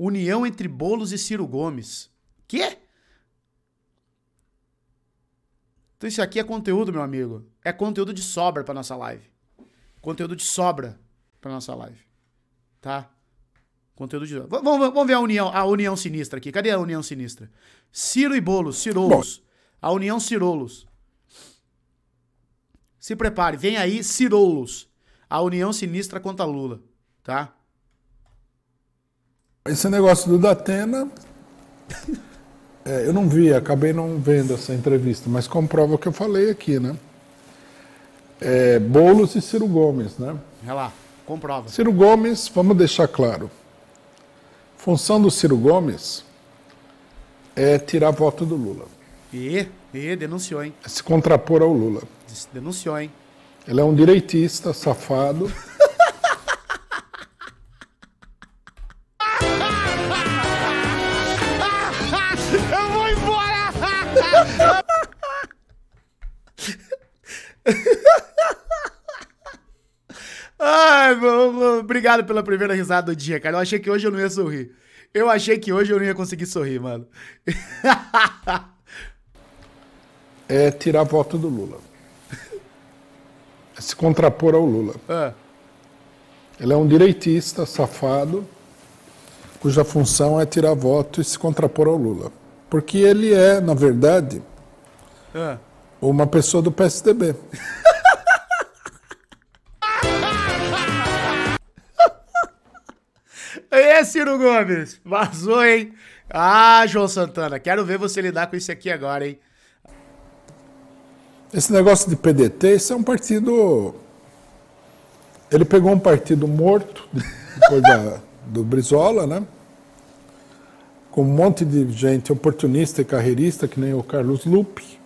União entre Bolos e Ciro Gomes. Quê? Então isso aqui é conteúdo, meu amigo. É conteúdo de sobra para nossa live. Conteúdo de sobra para nossa live. Tá? Conteúdo de. Vamos, vamos ver a união, a união sinistra aqui. Cadê a união sinistra? Ciro e Bolos, Cirolos. A união Cirolos. Se prepare, vem aí Cirolos. A união sinistra contra Lula, tá? Esse negócio do Datena. É, eu não vi, acabei não vendo essa entrevista, mas comprova o que eu falei aqui, né? É, Boulos e Ciro Gomes, né? É lá, comprova. Ciro Gomes, vamos deixar claro. Função do Ciro Gomes é tirar voto do Lula. E, e denunciou, hein? É se contrapor ao Lula. Denunciou, hein? Ele é um direitista safado. Obrigado pela primeira risada do dia, cara. Eu achei que hoje eu não ia sorrir. Eu achei que hoje eu não ia conseguir sorrir, mano. é tirar voto do Lula. É se contrapor ao Lula. Ah. Ele é um direitista safado, cuja função é tirar voto e se contrapor ao Lula. Porque ele é, na verdade, ah. uma pessoa do PSDB. Ciro Gomes? Vazou, hein? Ah, João Santana, quero ver você lidar com isso aqui agora, hein? Esse negócio de PDT, isso é um partido. Ele pegou um partido morto, depois da, do Brizola, né? Com um monte de gente oportunista e carreirista, que nem o Carlos Lupe.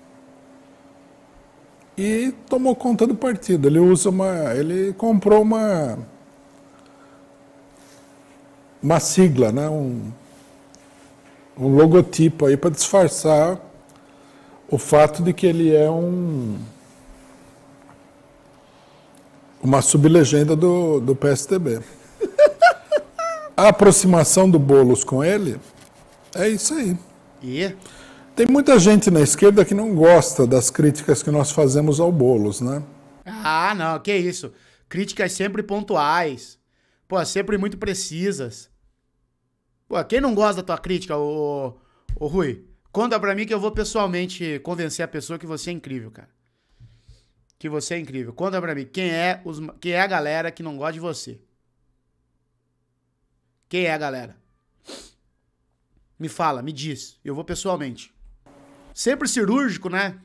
E tomou conta do partido. Ele usa uma. Ele comprou uma uma sigla, né? um, um logotipo aí para disfarçar o fato de que ele é um uma sublegenda do, do PSDB. A aproximação do Bolos com ele é isso aí. e Tem muita gente na esquerda que não gosta das críticas que nós fazemos ao Bolos, né? Ah, não, que isso. Críticas sempre pontuais. Pô, sempre muito precisas. Pô, quem não gosta da tua crítica, ô, ô Rui? Conta pra mim que eu vou pessoalmente convencer a pessoa que você é incrível, cara. Que você é incrível. Conta pra mim, quem é, os, quem é a galera que não gosta de você? Quem é a galera? Me fala, me diz. Eu vou pessoalmente. Sempre cirúrgico, né?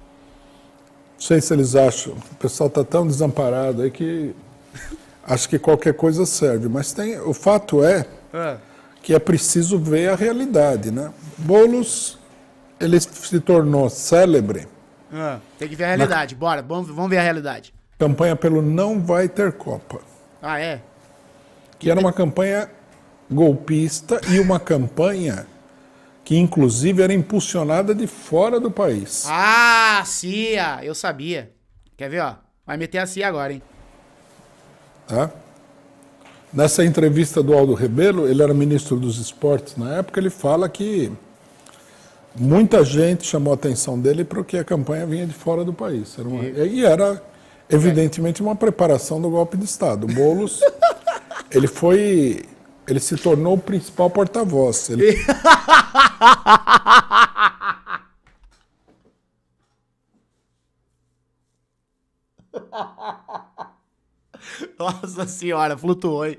Não sei se eles acham. O pessoal tá tão desamparado aí que acho que qualquer coisa serve. Mas tem, o fato é, é, que é preciso ver a realidade, né? Boulos, ele se tornou célebre. É. Tem que ver a realidade. Na... Bora, vamos, vamos ver a realidade. Campanha pelo não vai ter Copa. Ah, é? Que, que era uma campanha golpista e uma campanha que inclusive era impulsionada de fora do país. Ah, CIA, eu sabia. Quer ver, ó? Vai meter a CIA agora, hein? É? Nessa entrevista do Aldo Rebelo, ele era ministro dos esportes na época, ele fala que muita gente chamou a atenção dele porque a campanha vinha de fora do país. Era uma, e era, evidentemente, uma preparação do golpe de Estado. O Boulos, ele foi ele se tornou o principal porta-voz. Ele... Nossa senhora, flutuou, hein?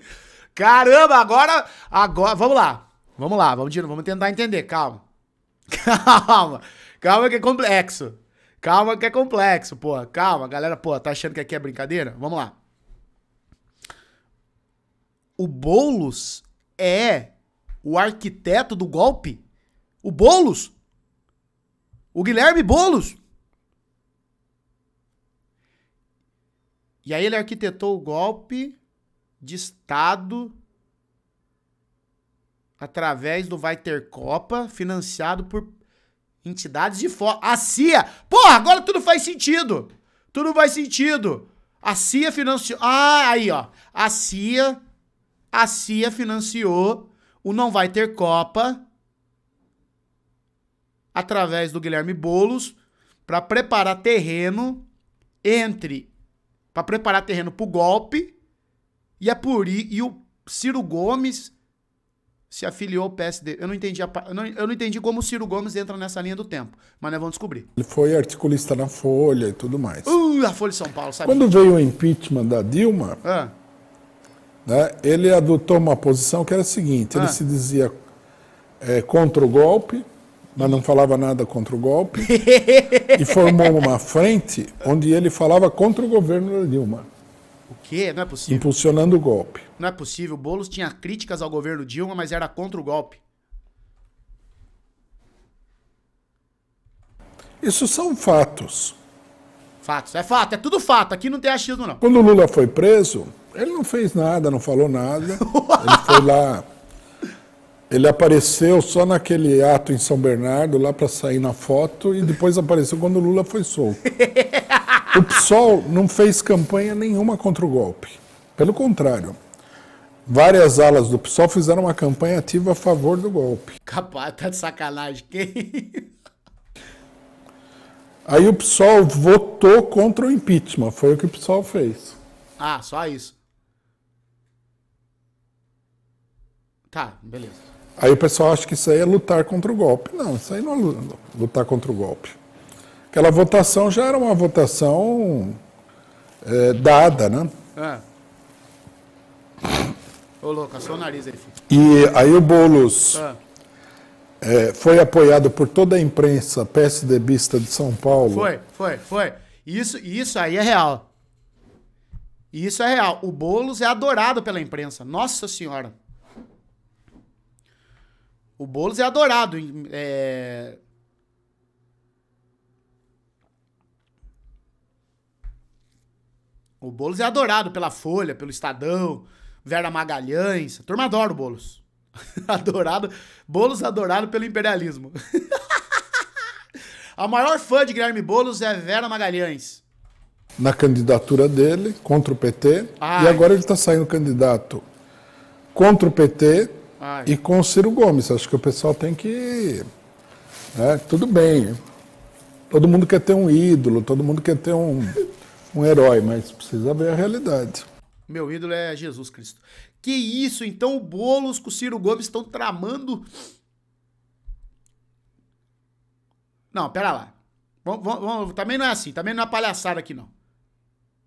Caramba, agora. Agora. Vamos lá. Vamos lá, vamos, vamos tentar entender. Calma. Calma. Calma que é complexo. Calma que é complexo, pô. Calma, galera, pô, tá achando que aqui é brincadeira? Vamos lá. O Boulos é o arquiteto do golpe? O Boulos? O Guilherme Boulos? E aí ele arquitetou o golpe de Estado através do Vai Ter Copa, financiado por entidades de fora. A CIA! Porra, agora tudo faz sentido! Tudo faz sentido! A CIA financiou. Ah, aí, ó. A CIA. A CIA financiou o Não Vai Ter Copa através do Guilherme Bolos para preparar terreno entre para preparar terreno para o golpe. E, é por, e o Ciro Gomes se afiliou ao PSD. Eu não entendi, a, eu não, eu não entendi como o Ciro Gomes entra nessa linha do tempo, mas nós vamos descobrir. Ele foi articulista na Folha e tudo mais. Uh, a Folha de São Paulo, sabe? Quando veio o impeachment da Dilma, ah. né, ele adotou uma posição que era a seguinte: ele ah. se dizia é, contra o golpe, mas não falava nada contra o golpe, e formou uma frente onde ele falava contra o governo da Dilma. O quê? Não é possível. Impulsionando o golpe. Não é possível. Boulos tinha críticas ao governo Dilma, mas era contra o golpe. Isso são fatos. Fatos, é fato, é tudo fato. Aqui não tem achismo, não. Quando o Lula foi preso, ele não fez nada, não falou nada. ele foi lá ele apareceu só naquele ato em São Bernardo, lá para sair na foto, e depois apareceu quando o Lula foi solto. O PSOL não fez campanha nenhuma contra o golpe. Pelo contrário, várias alas do PSOL fizeram uma campanha ativa a favor do golpe. Capaz, tá de sacanagem. Que Aí o PSOL votou contra o impeachment, foi o que o PSOL fez. Ah, só isso. Tá, beleza. Aí o pessoal acha que isso aí é lutar contra o golpe. Não, isso aí não é lutar contra o golpe. Aquela votação já era uma votação é, dada, né? É. Ô, louco, só o nariz aí, filho. E aí o Boulos ah. é, foi apoiado por toda a imprensa PSDBista de São Paulo. Foi, foi, foi. Isso, isso aí é real. Isso é real. O Boulos é adorado pela imprensa. Nossa Senhora. O Boulos é adorado. É... O Boulos é adorado pela Folha, pelo Estadão, Vera Magalhães. A turma adora o Boulos. adorado. Boulos adorado pelo imperialismo. a maior fã de Guilherme Boulos é Vera Magalhães. Na candidatura dele contra o PT. Ai. E agora ele está saindo candidato contra o PT Ai. e com o Ciro Gomes. Acho que o pessoal tem que. Né, tudo bem. Todo mundo quer ter um ídolo, todo mundo quer ter um, um herói, mas precisa ver a realidade. Meu ídolo é Jesus Cristo. Que isso, então o Boulos com o Ciro Gomes estão tramando. Não, pera lá. Vamos, vamos, também não é assim, também não é palhaçada aqui, não.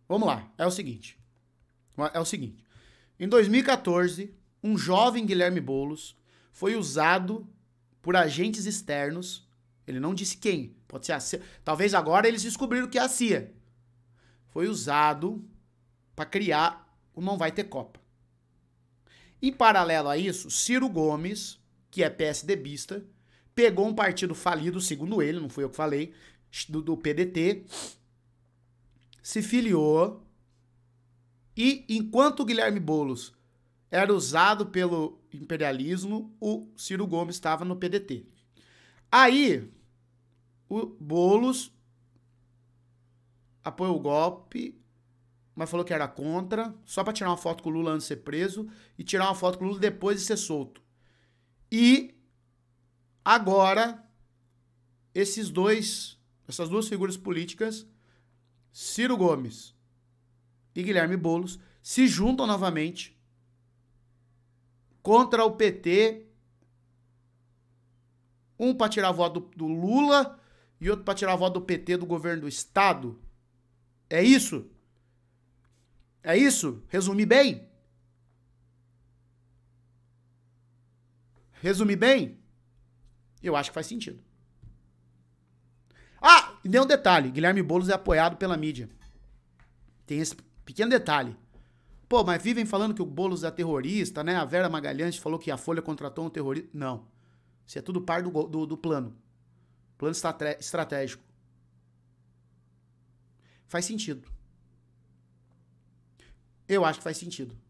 Vamos lá, é o seguinte. É o seguinte. Em 2014, um jovem Guilherme Bolos foi usado por agentes externos. Ele não disse quem. Pode ser a CIA. Talvez agora eles descobriram que é a CIA. Foi usado para criar o não vai ter Copa. Em paralelo a isso, Ciro Gomes, que é PSDBista, pegou um partido falido, segundo ele, não fui eu que falei, do, do PDT, se filiou e enquanto Guilherme Bolos era usado pelo imperialismo, o Ciro Gomes estava no PDT. Aí, o Boulos apoiou o golpe, mas falou que era contra, só para tirar uma foto com o Lula antes de ser preso e tirar uma foto com o Lula depois de ser solto. E agora esses dois, essas duas figuras políticas, Ciro Gomes e Guilherme Bolos, se juntam novamente Contra o PT, um para tirar voto do, do Lula e outro para tirar voto do PT do governo do Estado. É isso? É isso? Resumi bem? Resumi bem? Eu acho que faz sentido. Ah, e tem um detalhe: Guilherme Boulos é apoiado pela mídia. Tem esse pequeno detalhe. Pô, mas vivem falando que o Boulos é terrorista, né? A Vera Magalhães falou que a Folha contratou um terrorista. Não. Isso é tudo par do, do, do plano. Plano estratégico. Faz sentido. Eu acho que faz sentido.